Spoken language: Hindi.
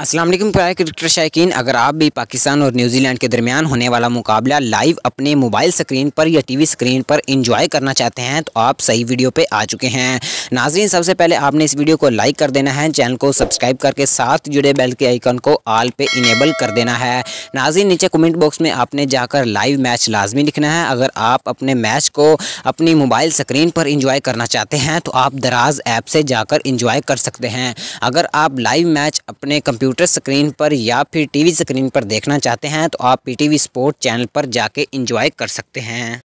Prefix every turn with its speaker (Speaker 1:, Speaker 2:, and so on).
Speaker 1: असलम प्राय क्रिकेटर शायकीन अगर आप भी पाकिस्तान और न्यूजीलैंड के दरमियान होने वाला मुकाबला लाइव अपने मोबाइल स्क्रीन पर या टीवी स्क्रीन पर इंजॉय करना चाहते हैं तो आप सही वीडियो पे आ चुके हैं नाजरीन सबसे पहले आपने इस वीडियो को लाइक कर देना है चैनल को सब्सक्राइब करके साथ जुड़े बेल के आइकन को आल पे इनेबल कर देना है नाजरीन नीचे कमेंट बॉक्स में आपने जाकर लाइव मैच लाजमी लिखना है अगर आप अपने मैच को अपनी मोबाइल स्क्रीन पर इंजॉय करना चाहते हैं तो आप दराज ऐप से जाकर इंजॉय कर सकते हैं अगर आप लाइव मैच अपने कंप्यूटर कंप्यूटर स्क्रीन पर या फिर टीवी स्क्रीन पर देखना चाहते हैं तो आप पीटीवी स्पोर्ट चैनल पर जाके इंजॉय कर सकते हैं